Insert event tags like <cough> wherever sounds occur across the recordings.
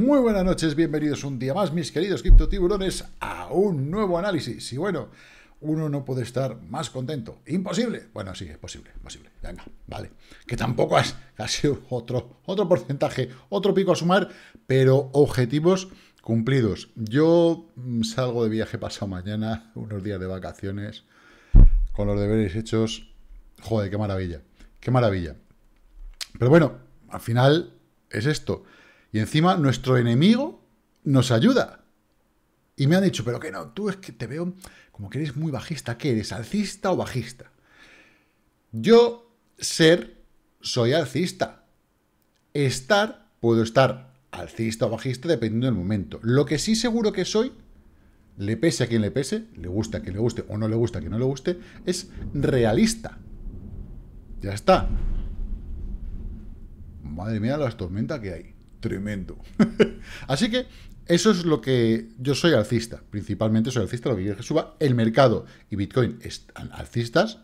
Muy buenas noches, bienvenidos un día más, mis queridos criptotiburones, a un nuevo análisis. Y bueno, uno no puede estar más contento. Imposible. Bueno, sí, es posible, posible. Venga, vale. Que tampoco ha sido otro, otro porcentaje, otro pico a sumar, pero objetivos cumplidos. Yo mm, salgo de viaje pasado mañana, <laughs> unos días de vacaciones, con los deberes hechos. Joder, qué maravilla. Qué maravilla. Pero bueno, al final es esto. Y encima nuestro enemigo nos ayuda. Y me han dicho, pero que no, tú es que te veo como que eres muy bajista. ¿Qué eres, alcista o bajista? Yo, ser, soy alcista. Estar, puedo estar alcista o bajista dependiendo del momento. Lo que sí seguro que soy, le pese a quien le pese, le gusta a quien le guste o no le gusta a quien no le guste, es realista. Ya está. Madre mía, las tormentas que hay tremendo. <laughs> Así que eso es lo que yo soy alcista. Principalmente soy alcista, lo que quiero que suba el mercado y Bitcoin están alcistas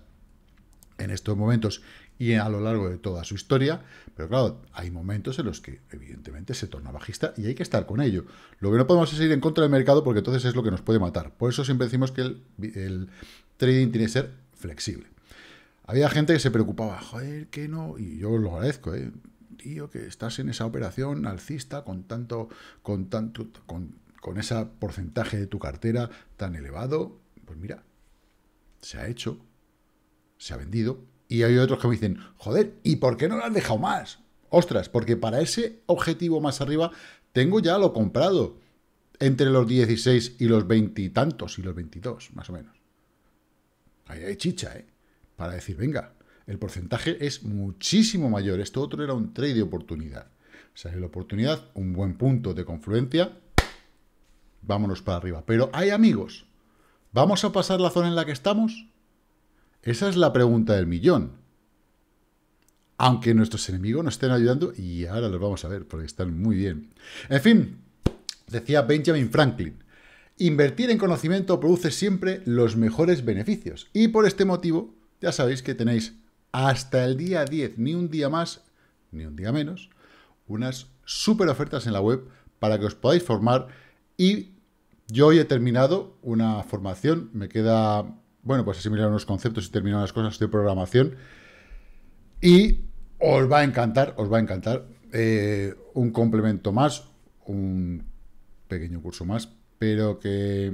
en estos momentos y a lo largo de toda su historia, pero claro, hay momentos en los que evidentemente se torna bajista y hay que estar con ello. Lo que no podemos es ir en contra del mercado porque entonces es lo que nos puede matar. Por eso siempre decimos que el, el trading tiene que ser flexible. Había gente que se preocupaba, joder, que no, y yo lo agradezco, ¿eh? tío, que estás en esa operación alcista con tanto, con tanto, con, con ese porcentaje de tu cartera tan elevado, pues mira, se ha hecho, se ha vendido, y hay otros que me dicen, joder, ¿y por qué no lo han dejado más? Ostras, porque para ese objetivo más arriba tengo ya lo comprado entre los 16 y los 20 y tantos y los 22, más o menos. Ahí hay chicha, ¿eh? Para decir, venga, el porcentaje es muchísimo mayor. Esto otro era un trade de oportunidad. O sea, la oportunidad, un buen punto de confluencia, vámonos para arriba. Pero hay amigos, ¿vamos a pasar la zona en la que estamos? Esa es la pregunta del millón. Aunque nuestros enemigos nos estén ayudando, y ahora los vamos a ver, porque están muy bien. En fin, decía Benjamin Franklin, invertir en conocimiento produce siempre los mejores beneficios. Y por este motivo, ya sabéis que tenéis hasta el día 10, ni un día más, ni un día menos, unas super ofertas en la web para que os podáis formar y yo hoy he terminado una formación, me queda, bueno, pues asimilar unos conceptos y terminar las cosas de programación y os va a encantar, os va a encantar eh, un complemento más, un pequeño curso más, pero que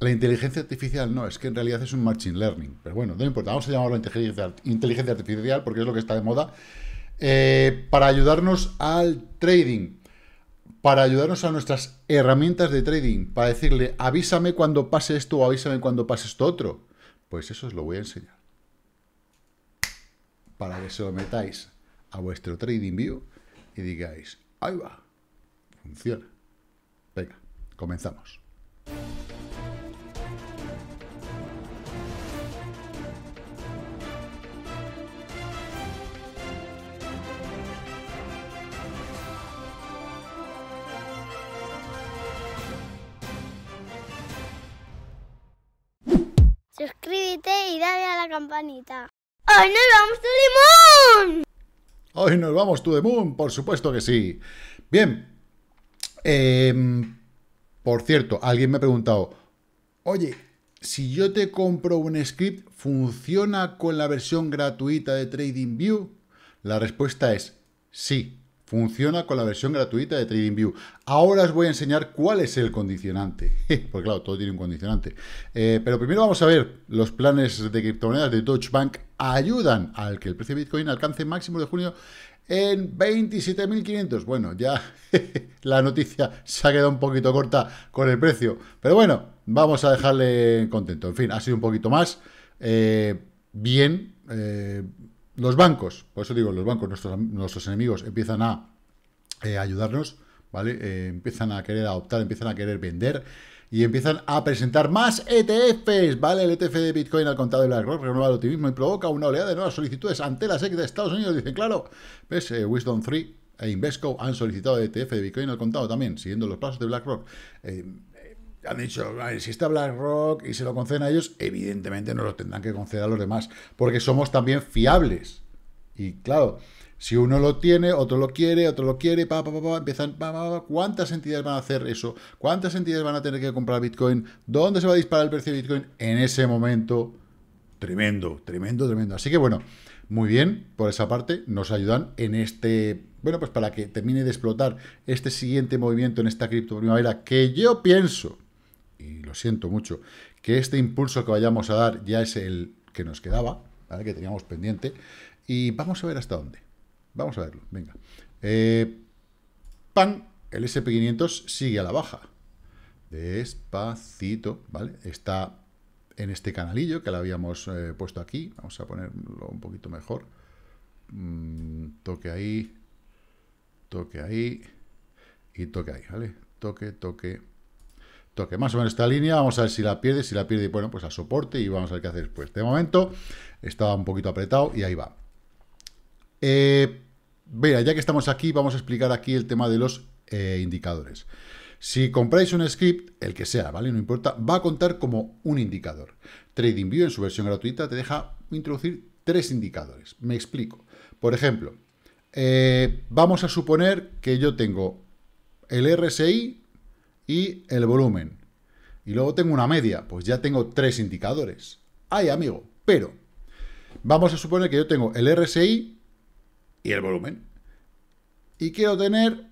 la inteligencia artificial no, es que en realidad es un machine learning. Pero bueno, no importa, vamos a llamarlo inteligencia, artificial porque es lo que está de moda. Eh, para ayudarnos al trading, para ayudarnos a nuestras herramientas de trading, para decirle avísame cuando pase esto o avísame cuando pase esto otro. Pues eso os lo voy a enseñar. Para que se lo metáis a vuestro trading view y digáis, ahí va, funciona. Venga, comenzamos. campanita. ¡Hoy nos vamos to the moon! Hoy nos vamos to the moon, por supuesto que sí. Bien. Em, por cierto, alguien me ha preguntado, oye, si yo te compro un script, ¿funciona con la versión gratuita de TradingView? La respuesta es sí. Funciona con la versión gratuita de TradingView. Ahora os voy a enseñar cuál es el condicionante. <laughs> Porque claro, todo tiene un condicionante. Eh, pero primero vamos a ver los planes de criptomonedas de Deutsche Bank ayudan al que el precio de Bitcoin alcance máximo de junio en 27.500. Bueno, ya <laughs> la noticia se ha quedado un poquito corta con el precio. Pero bueno, vamos a dejarle contento. En fin, ha sido un poquito más. Eh, bien, eh, los bancos, por eso digo, los bancos, nuestros, enemigos, empiezan a eh, ayudarnos, ¿vale? Eh, empiezan a querer adoptar, empiezan a querer vender y empiezan a presentar más ETFs, ¿vale? El ETF de Bitcoin al contado de BlackRock renueva el optimismo y provoca una oleada de nuevas solicitudes ante la SEC de Estados Unidos. Dicen, claro, ves, eh, Wisdom 3 e Invesco han solicitado ETF de Bitcoin al contado también, siguiendo los pasos de BlackRock han dicho, vale, si está BlackRock y se lo conceden a ellos, evidentemente no lo tendrán que conceder a los demás, porque somos también fiables. Y claro, si uno lo tiene, otro lo quiere, otro lo quiere, pa, empiezan, ¿cuántas entidades van a hacer eso? ¿Cuántas entidades van a tener que comprar Bitcoin? ¿Dónde se va a disparar el precio de Bitcoin? En ese momento, tremendo, tremendo, tremendo. Así que bueno, muy bien, por esa parte, nos ayudan en este, bueno, pues para que termine de explotar este siguiente movimiento en esta cripto primavera, que yo pienso y lo siento mucho, que este impulso que vayamos a dar ya es el que nos quedaba, ¿vale? que teníamos pendiente, y vamos a ver hasta dónde. Vamos a verlo, venga. Eh, ¡Pam! El SP500 sigue a la baja. Despacito, ¿vale? Está en este canalillo que lo habíamos eh, puesto aquí. Vamos a ponerlo un poquito mejor. Mm, toque ahí, toque ahí y toque ahí, ¿vale? Toque, toque, toque. Más o menos esta línea, vamos a ver si la pierde, si la pierde, bueno, pues a soporte y vamos a ver qué hacer después. De momento, estaba un poquito apretado y ahí va. Eh, ya que estamos aquí, vamos a explicar aquí el tema de los eh, indicadores. Si compráis un script, el que sea, ¿vale? No importa, va a contar como un indicador. TradingView en su versión gratuita te deja introducir tres indicadores. Me explico. Por ejemplo, eh, vamos a suponer que yo tengo el RSI y el volumen. Y luego tengo una media, pues ya tengo tres indicadores. ¡Ay, amigo! Pero vamos a suponer que yo tengo el RSI y el volumen. Y quiero tener,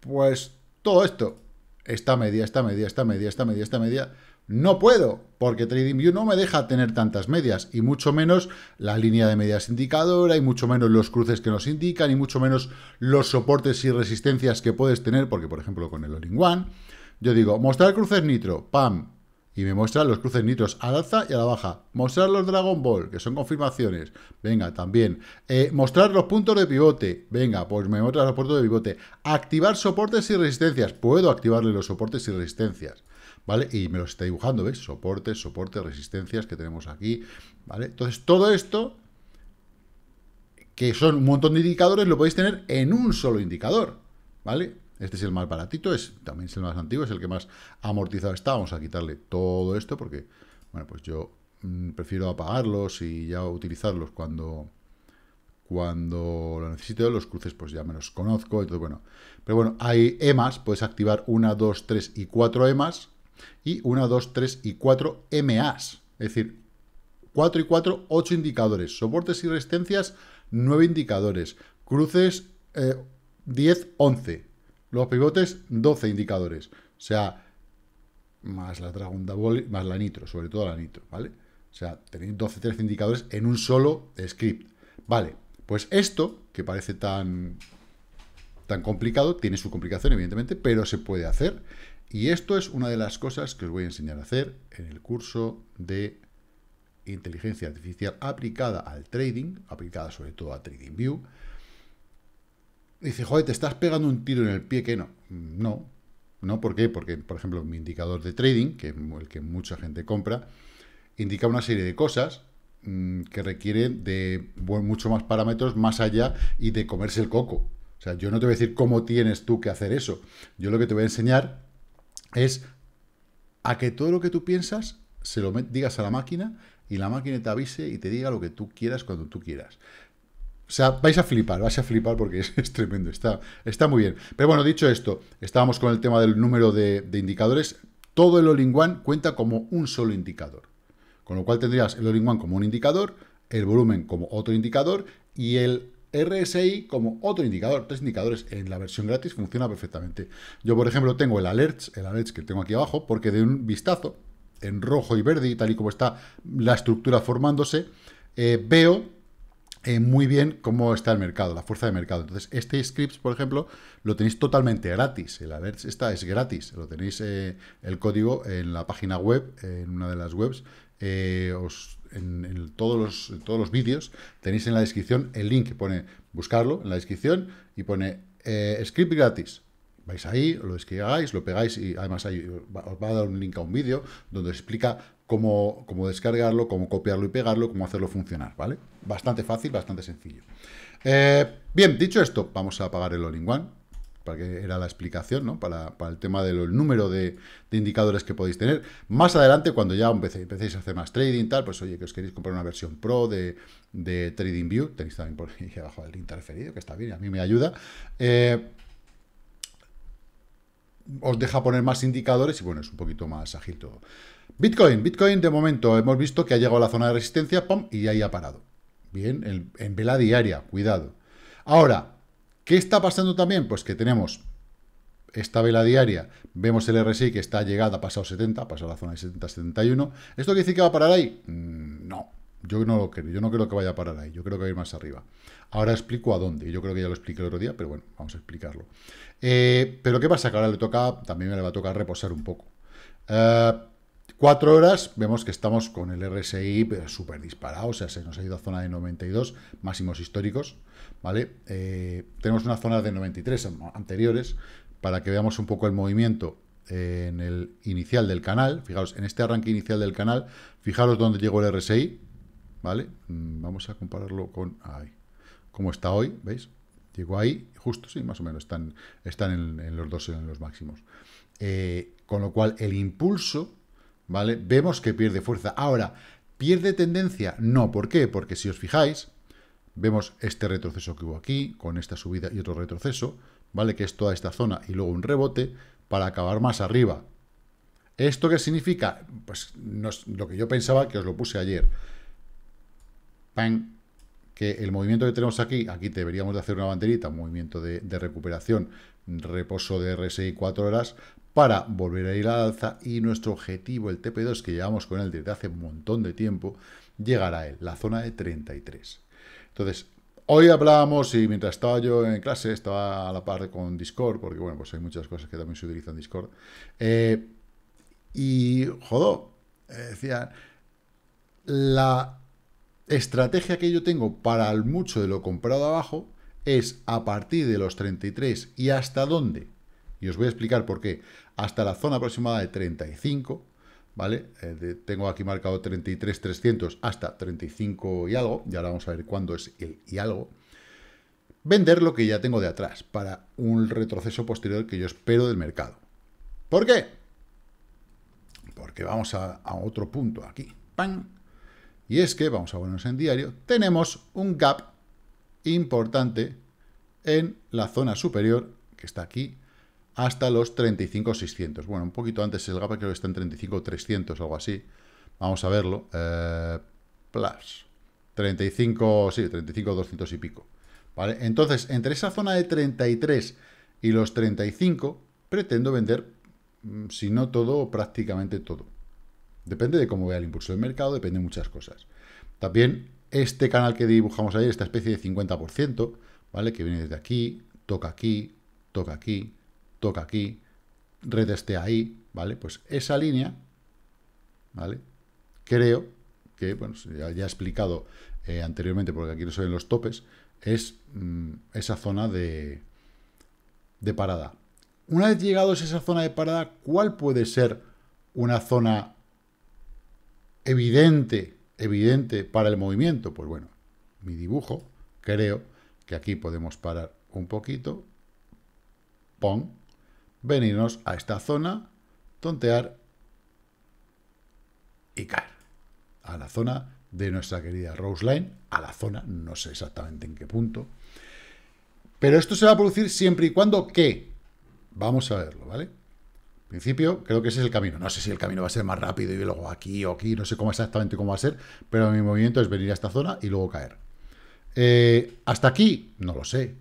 pues, todo esto. Esta media, esta media, esta media, esta media, esta media. No puedo, porque TradingView no me deja tener tantas medias, y mucho menos la línea de medias indicadora, y mucho menos los cruces que nos indican, y mucho menos los soportes y resistencias que puedes tener, porque por ejemplo con el Oring One, yo digo, mostrar cruces nitro, pam, y me muestra los cruces nitros al alza y a la baja. Mostrar los Dragon Ball, que son confirmaciones, venga, también. Eh, mostrar los puntos de pivote, venga, pues me muestra los puntos de pivote. Activar soportes y resistencias, puedo activarle los soportes y resistencias. ¿vale? Y me los está dibujando, ¿ves? Soportes, soportes, resistencias que tenemos aquí, ¿vale? Entonces, todo esto, que son un montón de indicadores, lo podéis tener en un solo indicador, ¿vale? Este es el más baratito, es, también es el más antiguo, es el que más amortizado está. Vamos a quitarle todo esto porque, bueno, pues yo mm, prefiero apagarlos y ya utilizarlos cuando cuando lo necesito, los cruces pues ya me los conozco, entonces bueno. Pero bueno, hay EMAs, puedes activar una, dos, tres y cuatro EMAs, y 1, 2, 3 y 4 MAs. Es decir, 4 y 4, 8 indicadores. Soportes y resistencias, 9 indicadores. Cruces, 10, eh, 11. Los pivotes, 12 indicadores. O sea, más la Dragon más la Nitro, sobre todo la Nitro, ¿vale? O sea, tenéis 12, 13 indicadores en un solo script. Vale, pues esto, que parece tan, tan complicado, tiene su complicación, evidentemente, pero se puede hacer. Y esto es una de las cosas que os voy a enseñar a hacer en el curso de inteligencia artificial aplicada al trading, aplicada sobre todo a TradingView. Dice, joder, te estás pegando un tiro en el pie que no. Mm, no, no, ¿por qué? Porque, por ejemplo, mi indicador de trading, que es el que mucha gente compra, indica una serie de cosas mm, que requieren de mucho más parámetros más allá y de comerse el coco. O sea, yo no te voy a decir cómo tienes tú que hacer eso. Yo lo que te voy a enseñar es a que todo lo que tú piensas se lo digas a la máquina y la máquina te avise y te diga lo que tú quieras cuando tú quieras. O sea, vais a flipar, vais a flipar porque es, tremendo, está, está muy bien. Pero bueno, dicho esto, estábamos con el tema del número de, indicadores. Todo el all cuenta como un solo indicador. Con lo cual tendrías el all como un indicador, el volumen como otro indicador y el RSI como otro indicador, tres indicadores en la versión gratis funciona perfectamente. Yo, por ejemplo, tengo el alerts, el alerts que tengo aquí abajo, porque de un vistazo, en rojo y verde, y tal y como está la estructura formándose, eh, veo eh, muy bien cómo está el mercado, la fuerza de mercado. Entonces, este script por ejemplo, lo tenéis totalmente gratis. El alerts está es gratis. Lo tenéis eh, el código en la página web, en una de las webs. os en, todos los, todos los vídeos tenéis en la descripción el link que pone buscarlo en la descripción y pone eh, script gratis. Vais ahí, lo descargáis, lo pegáis y además os va a dar un link a un vídeo donde explica cómo, descargarlo, cómo copiarlo y pegarlo, cómo hacerlo funcionar, ¿vale? Bastante fácil, bastante sencillo. Eh, bien, dicho esto, vamos a apagar el all one que era la explicación, ¿no? Para, el tema del número de, indicadores que podéis tener. Más adelante, cuando ya empecéis, a hacer más trading, tal, pues oye, que os queréis comprar una versión pro de, de TradingView, tenéis también por aquí <laughs> abajo el link referido, que está bien, a mí me ayuda. Eh, os deja poner más indicadores y bueno, es un poquito más ágil todo. Bitcoin, Bitcoin de momento hemos visto que ha llegado a la zona de resistencia, pum, y ahí ha parado. Bien, en, en vela diaria, cuidado. Ahora, ¿Qué está pasando también? Pues que tenemos esta vela diaria, vemos el RSI que está llegada, ha pasado 70, ha pasado la zona de 70, 71. ¿Esto quiere decir que va a parar ahí? Mm, no, yo no lo creo, yo no creo que vaya a parar ahí, yo creo que va a ir más arriba. Ahora explico a dónde, yo creo que ya lo expliqué el otro día, pero bueno, vamos a explicarlo. Eh, pero ¿qué pasa? Que ahora le toca, también le va a tocar reposar un poco. Eh, cuatro horas, vemos que estamos con el RSI súper disparado, o sea, se nos ha ido a zona de 92, máximos históricos. ¿vale? Eh, tenemos una zona de 93 anteriores para que veamos un poco el movimiento eh, en el inicial del canal. Fijaros, en este arranque inicial del canal, fijaros dónde llegó el RSI, ¿vale? Mm, vamos a compararlo con... Ahí. Como está hoy, ¿veis? Llegó ahí, justo, sí, más o menos, están, en, los dos, en los máximos. Eh, con lo cual, el impulso, ¿vale? Vemos que pierde fuerza. Ahora, ¿pierde tendencia? No, ¿por qué? Porque si os fijáis, Vemos este retroceso que hubo aquí, con esta subida y otro retroceso, ¿vale? Que es toda esta zona y luego un rebote para acabar más arriba. ¿Esto qué significa? Pues lo que yo pensaba, que os lo puse ayer. que el movimiento que tenemos aquí, aquí deberíamos de hacer una banderita, un movimiento de, recuperación, reposo de RSI 4 horas, para volver a ir la alza y nuestro objetivo, el TP2, que llevamos con él desde hace un montón de tiempo, llegará a él, la zona de 33. Entonces, hoy hablábamos y mientras estaba yo en clase, estaba a la par con Discord, porque bueno, pues hay muchas cosas que también se utilizan en Discord. Eh, y, jodó, eh, decía, la estrategia que yo tengo para el mucho de lo comprado abajo es a partir de los 33 y hasta dónde. Y os voy a explicar por qué. Hasta la zona aproximada de 35, ¿vale? Eh, tengo aquí marcado 33,300 hasta 35 y algo, y ahora vamos a ver cuándo es el y algo. Vender lo que ya tengo de atrás para un retroceso posterior que yo espero del mercado. ¿Por qué? Porque vamos a, otro punto aquí. ¡Pam! Y es que, vamos a ponernos en diario, tenemos un gap importante en la zona superior, que está aquí, hasta los 35.600. Bueno, un poquito antes el gap creo que está en 35.300, algo así. Vamos a verlo. Eh, plus. 35, sí, 35.200 y pico. ¿Vale? Entonces, entre esa zona de 33 y los 35, pretendo vender, mm, si no todo, prácticamente todo. Depende de cómo vea el impulso del mercado, depende de muchas cosas. También este canal que dibujamos ahí, esta especie de 50%, ¿vale? Que viene desde aquí, toca aquí, toca aquí, toca aquí, red esté ahí, ¿vale? Pues esa línea, ¿vale? Creo que, bueno, ya, he explicado eh, anteriormente, porque aquí no se en los topes, es mm, esa zona de, de parada. Una vez llegados a esa zona de parada, ¿cuál puede ser una zona evidente, evidente para el movimiento? Pues bueno, mi dibujo, creo que aquí podemos parar un poquito, pong venirnos a esta zona, tontear y caer. A la zona de nuestra querida Rose Line, a la zona, no sé exactamente en qué punto. Pero esto se va a producir siempre y cuando que. Vamos a verlo, ¿vale? En principio, creo que ese es el camino. No sé si el camino va a ser más rápido y luego aquí o aquí, no sé cómo exactamente cómo va a ser, pero mi movimiento es venir a esta zona y luego caer. Eh, ¿Hasta aquí? No lo sé.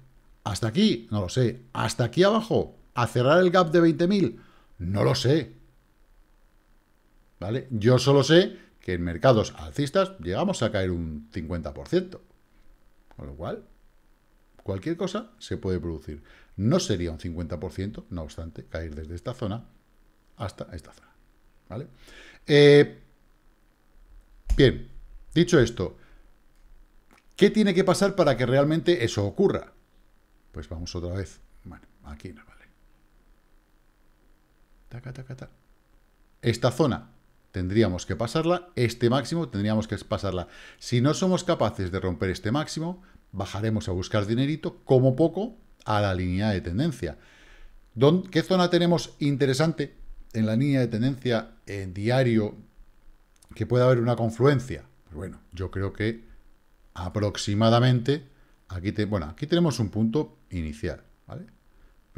¿Hasta aquí? No lo sé. ¿Hasta aquí abajo? ¿A cerrar el gap de 20.000? No lo sé. ¿Vale? Yo solo sé que en mercados alcistas llegamos a caer un 50%. Con lo cual, cualquier cosa se puede producir. No sería un 50%, no obstante, caer desde esta zona hasta esta zona. ¿Vale? Eh, bien, dicho esto, ¿qué tiene que pasar para que realmente eso ocurra? Pues vamos otra vez. Bueno, aquí nada esta zona tendríamos que pasarla, este máximo tendríamos que pasarla. Si no somos capaces de romper este máximo, bajaremos a buscar dinerito, como poco, a la línea de tendencia. ¿Qué zona tenemos interesante en la línea de tendencia en diario que pueda haber una confluencia? Pues bueno, yo creo que aproximadamente, aquí bueno, aquí tenemos un punto inicial, ¿vale?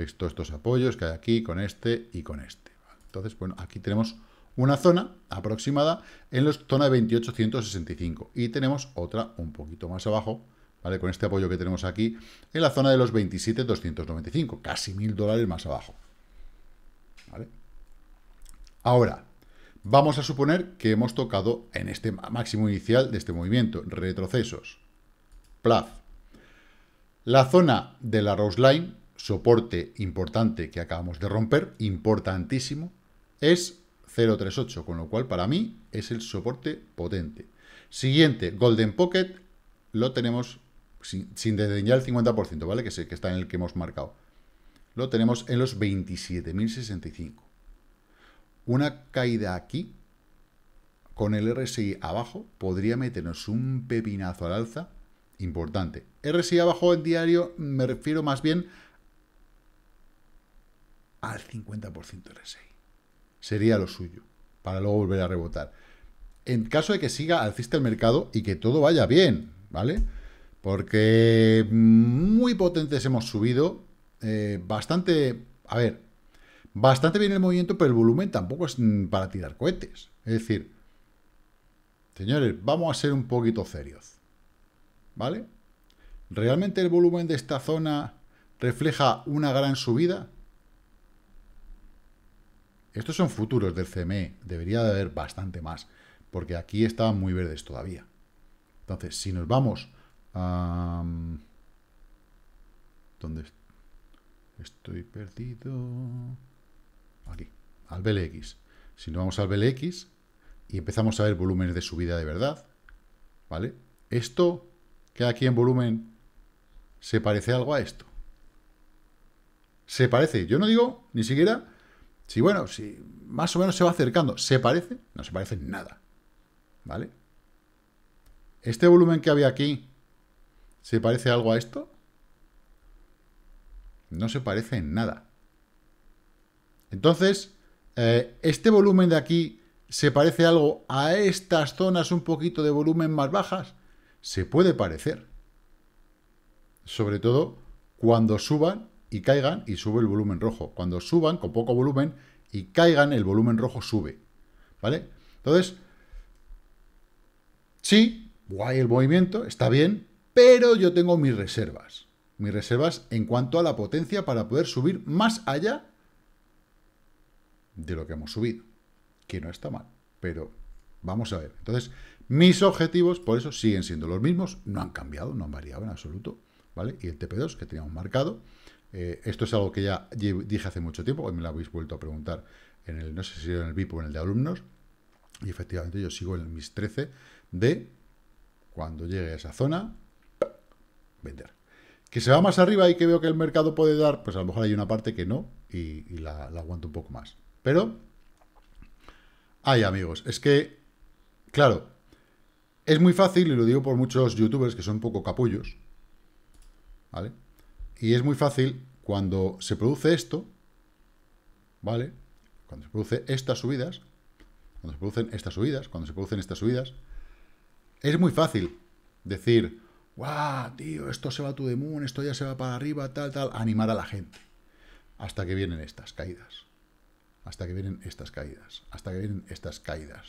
todos estos apoyos que hay aquí, con este y con este. Entonces, bueno, aquí tenemos una zona aproximada en la zona de 2865 y tenemos otra un poquito más abajo, ¿vale? Con este apoyo que tenemos aquí en la zona de los 27.295, casi mil dólares más abajo, ¿vale? Ahora, vamos a suponer que hemos tocado en este máximo inicial de este movimiento, retrocesos, plaf. La zona de la Rose Line soporte importante que acabamos de romper, importantísimo, es 0.38, con lo cual para mí es el soporte potente. Siguiente, Golden Pocket, lo tenemos sin, desdeñar el 50%, ¿vale? Que, sé que está en el que hemos marcado. Lo tenemos en los 27.065. Una caída aquí, con el RSI abajo, podría meternos un pepinazo al alza importante. RSI abajo en diario me refiero más bien al 50% RSI. Sería lo suyo, para luego volver a rebotar. En caso de que siga alciste el mercado y que todo vaya bien, ¿vale? Porque muy potentes hemos subido, eh, bastante, a ver, bastante bien el movimiento, pero el volumen tampoco es para tirar cohetes. Es decir, señores, vamos a ser un poquito serios, ¿vale? ¿Realmente el volumen de esta zona refleja una gran subida? Estos son futuros del CME, debería de haber bastante más, porque aquí estaban muy verdes todavía. Entonces, si nos vamos a... Mm, ¿Dónde estoy perdido? Aquí, al BLX. Si nos vamos al BLX y empezamos a ver volúmenes de subida de verdad, ¿vale? Esto que aquí en volumen se parece algo a esto. Se parece, yo no digo ni siquiera si bueno, si más o menos se va acercando, ¿se parece? No se parece en nada. ¿Vale? ¿Este volumen que había aquí se parece algo a esto? No se parece en nada. Entonces, eh, ¿este volumen de aquí se parece algo a estas zonas un poquito de volumen más bajas? Se puede parecer. Sobre todo cuando suban y caigan y sube el volumen rojo. Cuando suban con poco volumen y caigan, el volumen rojo sube. ¿Vale? Entonces, sí, guay el movimiento, está bien, pero yo tengo mis reservas. Mis reservas en cuanto a la potencia para poder subir más allá de lo que hemos subido. Que no está mal, pero vamos a ver. Entonces, mis objetivos, por eso, siguen siendo los mismos, no han cambiado, no han variado en absoluto. ¿Vale? Y el TP2 que teníamos marcado. Eh, esto es algo que ya dije hace mucho tiempo, hoy me lo habéis vuelto a preguntar en el, no sé si en el VIP o en el de alumnos, y efectivamente yo sigo en mis 13 de cuando llegue a esa zona, vender. Que se va más arriba y que veo que el mercado puede dar, pues a lo mejor hay una parte que no y, la, aguanto un poco más. Pero, ay amigos, es que, claro, es muy fácil, y lo digo por muchos youtubers que son poco capullos, ¿vale? Y es muy fácil cuando se produce esto, ¿vale? Cuando se producen estas subidas, cuando se producen estas subidas, cuando se producen estas subidas, es muy fácil decir, ¡guau, tío, esto se va a tu moon, esto ya se va para arriba, tal, tal! Animar a la gente. Hasta que vienen estas caídas. Hasta que vienen estas caídas. Hasta que vienen estas caídas.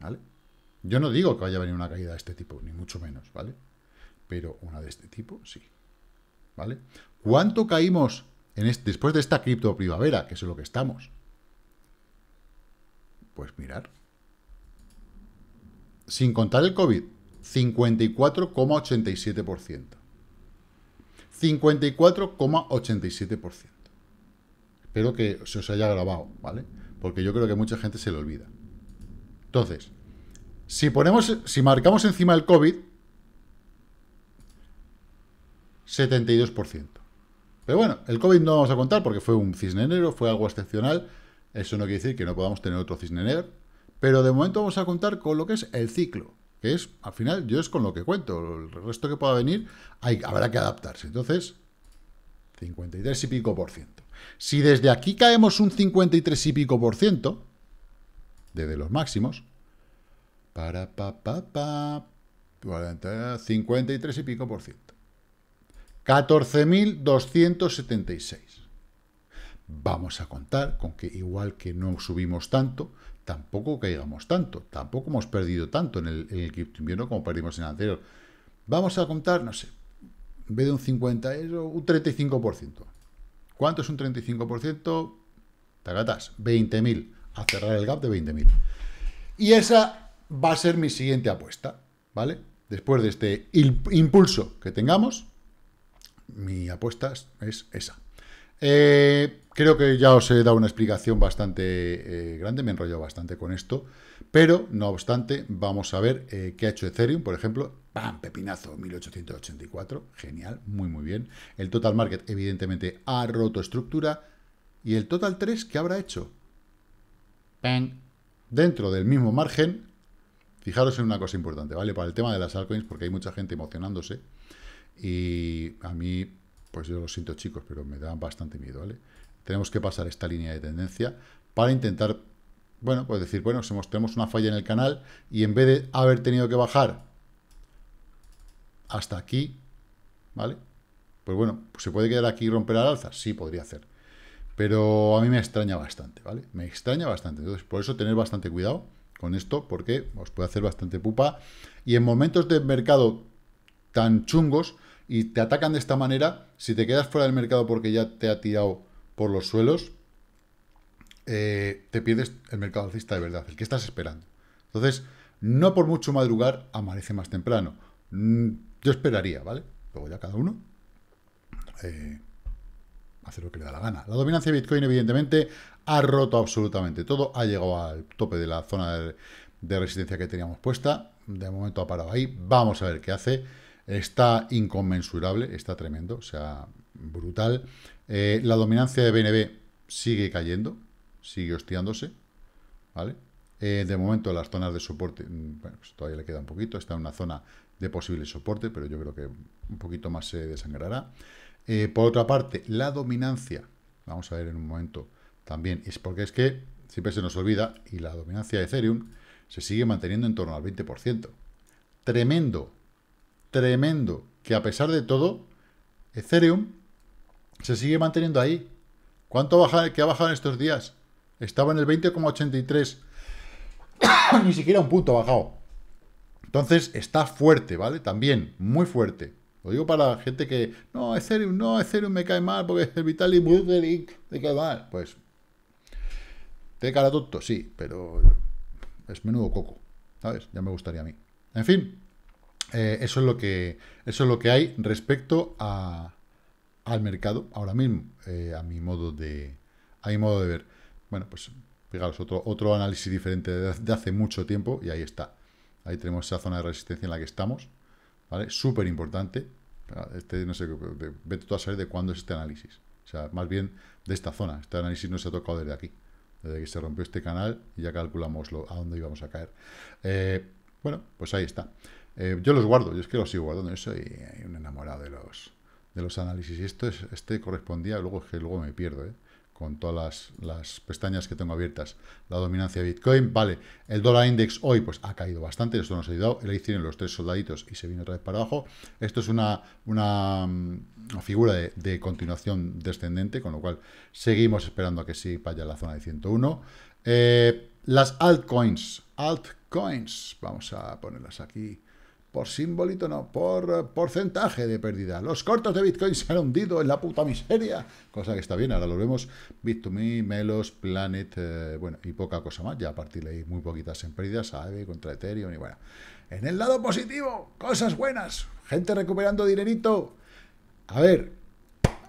¿Vale? Yo no digo que vaya a venir una caída de este tipo, ni mucho menos, ¿vale? Pero una de este tipo, sí. ¿vale? ¿Cuánto caímos después de esta cripto primavera, que es lo que estamos? Pues mirar. Sin contar el COVID, 54,87%. 54,87%. Espero que se os haya grabado, ¿vale? Porque yo creo que mucha gente se lo olvida. Entonces, si ponemos, si marcamos encima el COVID, 72%. Pero bueno, el COVID no vamos a contar porque fue un cisne negro, fue algo excepcional. Eso no quiere decir que no podamos tener otro cisne negro. Pero de momento vamos a contar con lo que es el ciclo. Que es, al final, yo es con lo que cuento. El resto que pueda venir habrá que adaptarse. Entonces, 53 y pico por ciento. Si desde aquí caemos un 53 y pico por ciento, desde los máximos, para pa pa pa, 53 y pico por ciento. 14.276. Vamos a contar con que igual que no subimos tanto, tampoco caigamos tanto, tampoco hemos perdido tanto en el, en invierno como perdimos en el anterior. Vamos a contar, no sé, en vez de un 50, un 35%. ¿Cuánto es un 35%? Tagatas, 20.000, a cerrar el gap de 20.000. Y esa va a ser mi siguiente apuesta, ¿vale? Después de este impulso que tengamos, mi apuesta es esa. Eh, creo que ya os he dado una explicación bastante eh, grande, me he enrollado bastante con esto, pero no obstante, vamos a ver eh, qué ha hecho Ethereum, por ejemplo, ¡pam! Pepinazo, 1884, genial, muy muy bien. El Total Market evidentemente ha roto estructura y el Total 3, ¿qué habrá hecho? ¡Pam! Dentro del mismo margen, fijaros en una cosa importante, ¿vale? Para el tema de las altcoins, porque hay mucha gente emocionándose. Y a mí, pues yo lo siento chicos, pero me da bastante miedo, ¿vale? Tenemos que pasar esta línea de tendencia para intentar, bueno, pues decir, bueno, tenemos una falla en el canal y en vez de haber tenido que bajar hasta aquí, ¿vale? Pues bueno, ¿se puede quedar aquí y romper al alza? Sí, podría hacer. Pero a mí me extraña bastante, ¿vale? Me extraña bastante. Entonces, por eso tener bastante cuidado con esto, porque os puede hacer bastante pupa. Y en momentos de mercado tan chungos, y te atacan de esta manera, si te quedas fuera del mercado porque ya te ha tirado por los suelos, eh, te pierdes el mercado alcista de verdad, el que estás esperando. Entonces, no por mucho madrugar, amanece más temprano. Mm, yo esperaría, ¿vale? Luego ya cada uno eh, hace lo que le da la gana. La dominancia de Bitcoin, evidentemente, ha roto absolutamente todo. Ha llegado al tope de la zona de, de resistencia que teníamos puesta. De momento ha parado ahí. Vamos a ver qué hace está inconmensurable, está tremendo, o sea, brutal. Eh, la dominancia de BNB sigue cayendo, sigue hostiándose, ¿vale? Eh, de momento las zonas de soporte, mm, bueno, pues todavía le queda un poquito, está en una zona de posible soporte, pero yo creo que un poquito más se desangrará. Eh, por otra parte, la dominancia, vamos a ver en un momento también, es porque es que siempre se nos olvida y la dominancia de Ethereum se sigue manteniendo en torno al 20%. Tremendo, tremendo que a pesar de todo, Ethereum se sigue manteniendo ahí. ¿Cuánto baja, que ha bajado en estos días? Estaba en el 20,83. <coughs> Ni siquiera un punto ha bajado. Entonces está fuerte, ¿vale? También, muy fuerte. Lo digo para gente que, no, Ethereum, no, Ethereum me cae mal porque el Vitalik Buterin me cae mal. Pues, te cara tonto, sí, pero es menudo coco, ¿sabes? Ya me gustaría a mí. En fin, eh, eso, es lo que, eso es lo que hay respecto a, al mercado ahora mismo, eh, a mi modo de modo de ver. Bueno, pues fijaros, otro, otro análisis diferente de, hace mucho tiempo y ahí está. Ahí tenemos esa zona de resistencia en la que estamos, ¿vale? Súper importante. Este, no sé, vete tú a saber de cuándo es este análisis. O sea, más bien de esta zona. Este análisis no se ha tocado desde aquí. Desde que se rompió este canal y ya calculamos lo, a dónde íbamos a caer. Eh, bueno, pues ahí está. Eh, yo los guardo, yo es que los sigo guardando. Yo soy un enamorado de los, de los análisis. Y esto este correspondía, luego es que luego me pierdo, ¿eh? con todas las, pestañas que tengo abiertas. La dominancia de Bitcoin, vale. El dólar index hoy pues ha caído bastante, esto nos ha ayudado. El tiene los tres soldaditos y se viene otra vez para abajo. Esto es una, una, mm, figura de, continuación descendente, con lo cual seguimos esperando a que sí vaya la zona de 101. Eh, las altcoins, altcoins, vamos a ponerlas aquí por simbolito no, por eh, porcentaje de pérdida. Los cortos de Bitcoin se han hundido en la puta miseria, cosa que está bien, ahora lo vemos, Bit2Me, Melos, Planet, eh, bueno, y poca cosa más, ya a partir de ahí muy poquitas en pérdidas, AVE contra Ethereum y bueno. En el lado positivo, cosas buenas, gente recuperando dinerito. A ver,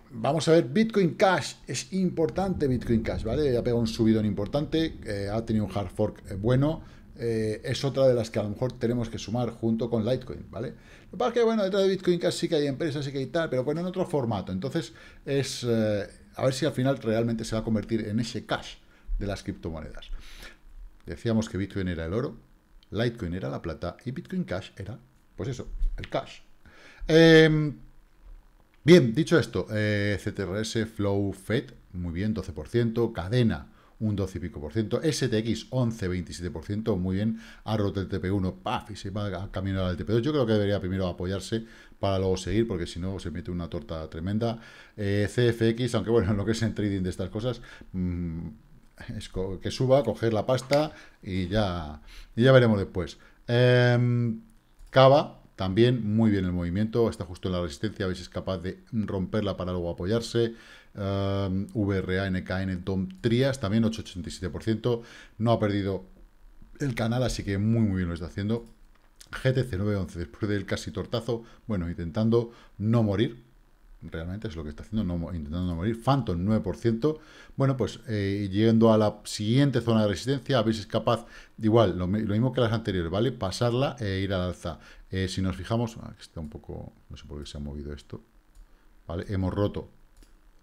Vamos a ver, Bitcoin Cash, es importante Bitcoin Cash, ¿vale? Ya pega un subidón importante, eh, ha tenido un hard fork bueno, eh, es otra de las que a lo mejor tenemos que sumar junto con Litecoin, ¿vale? Lo que pasa es que, bueno, detrás de Bitcoin Cash sí que hay empresas, y que hay tal, pero bueno, en otro formato. Entonces, es eh, a ver si al final realmente se va a convertir en ese cash de las criptomonedas. Decíamos que Bitcoin era el oro, Litecoin era la plata y Bitcoin Cash era, pues eso, el cash. Em, bien, dicho esto, eh, CTRS, Flow, FED, muy bien, 12%, cadena un 12 y pico por ciento. STX, 11, 27%, muy bien. Ha roto el TP1, ¡paf! Y se va a caminar al TP2. Yo creo que debería primero apoyarse para luego seguir, porque si no se mete una torta tremenda. Eh, CFX, aunque bueno, <laughs> lo que es en trading de estas cosas, mm, es que suba, coger la pasta y ya, ya veremos después. Em, Cava, también muy bien el movimiento, está justo en la resistencia, a ver si es capaz de romperla para luego apoyarse. Um, VRA, NKN, Tom Trias, también 8,87%. No ha perdido el canal, así que muy, muy bien lo está haciendo. GTC 911, después del casi tortazo, bueno, intentando no morir. Realmente es lo que está haciendo, intentando no morir. Phantom 9%. Bueno, pues llegando eh, yendo a la siguiente zona de resistencia, a ver si es capaz, igual, lo, mismo que las anteriores, ¿vale? Pasarla e ir al alza. Eh, si nos fijamos, ah, está un poco, no sé por qué se ha movido esto, ¿vale? Hemos roto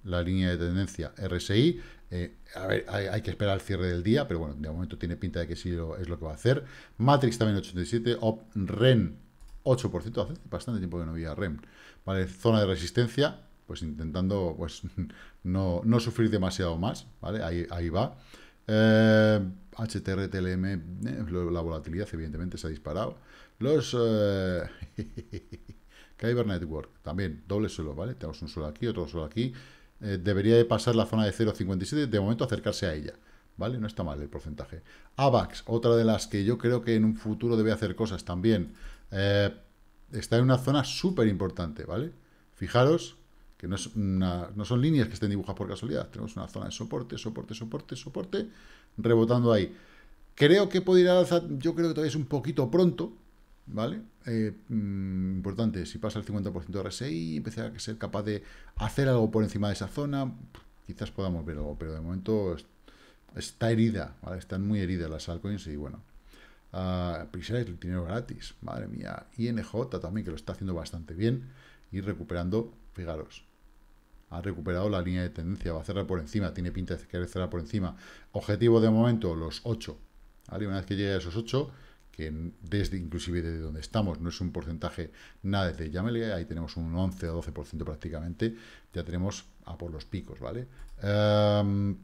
la línea de tendencia RSI. Eh, a ver, hay, que esperar el cierre del día, pero bueno, de momento tiene pinta de que sí es lo que va a hacer. Matrix también 87, Op, REN 8%, hace bastante tiempo que no había REN. Vale, zona de resistencia, pues intentando pues <laughs> no, sufrir demasiado más, ¿vale? Ahí, ahí va. Eh, HTR, eh, la volatilidad evidentemente se ha disparado. Los... Eh, <laughs> Kyber Network, también doble suelo, ¿vale? Tenemos un suelo aquí, otro suelo aquí, eh, debería de pasar la zona de 0,57 de momento acercarse a ella. ¿Vale? No está mal el porcentaje. AVAX, otra de las que yo creo que en un futuro debe hacer cosas también. Eh, está en una zona súper importante, ¿vale? Fijaros que no, es no son líneas que estén dibujadas por casualidad. Tenemos una zona de soporte, soporte, soporte, soporte, rebotando ahí. Creo que puede ir alza, yo creo que todavía es un poquito pronto, ¿vale? Eh, mm, importante, si pasa el 50% de RSI, empezar a ser capaz de hacer algo por encima de esa zona, quizás podamos ver algo, pero de momento está herida, Están muy heridas las altcoins y bueno. Uh, es el dinero gratis, madre mía. INJ también, que lo está haciendo bastante bien y recuperando, fijaros, ha recuperado la línea de tendencia, va a cerrar por encima, tiene pinta de querer cerrar por encima. Objetivo de momento, los 8, Una vez que llegue a esos 8, que desde inclusive desde donde estamos no es un porcentaje nada de llámele, ahí tenemos un 11 o 12% prácticamente, ya tenemos a por los picos, ¿vale? Em,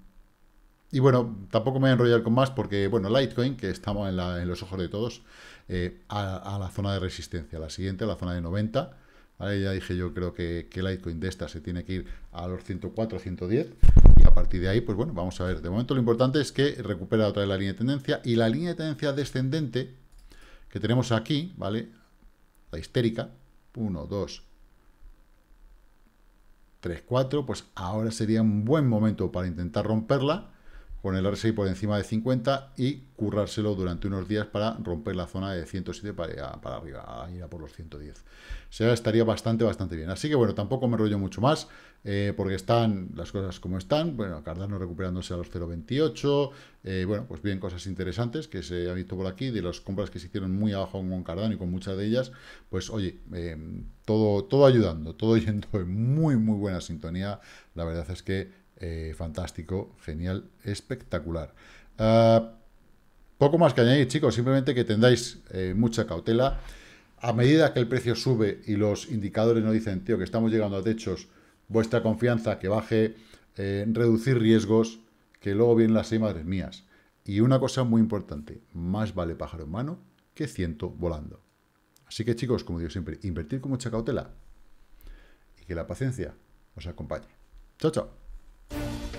y bueno, tampoco me voy a enrollar con más porque, bueno, Litecoin, que estamos en, los ojos de todos, eh, a, la zona de resistencia, la siguiente, la zona de 90, ¿vale? Ya dije yo creo que, que Litecoin de esta se tiene que ir a los 104, 110, y a partir de ahí, pues bueno, vamos a ver. De momento lo importante es que recupera otra vez la línea de tendencia, y la línea de tendencia descendente, que tenemos aquí, ¿vale? La histérica, 1, 2, 3, 4, pues ahora sería un buen momento para intentar romperla con el RSI por encima de 50 y currárselo durante unos días para romper la zona de 107 para, eh, para arriba, a ir a por los 110. O sea, estaría bastante, bastante bien. Así que bueno, tampoco me rollo mucho más, eh, porque están las cosas como están. Bueno, Cardano recuperándose a los 0.28. Eh, bueno, pues bien, cosas interesantes que se ha visto por aquí, de las compras que se hicieron muy abajo con Cardano y con muchas de ellas. Pues oye, todo, todo ayudando, todo yendo en muy, muy buena sintonía. La verdad es que eh, fantástico, genial, espectacular. Ah, poco más que añadir, chicos, simplemente que tendáis eh, mucha cautela. A medida que el precio sube y los indicadores nos dicen, tío, que estamos llegando a techos, vuestra confianza que baje, eh, reducir riesgos, que luego vienen las seis madres mías. Y una cosa muy importante, más vale pájaro en mano que ciento volando. Así que chicos, como digo siempre, invertir con mucha cautela y que la paciencia os acompañe. Chao, chao. you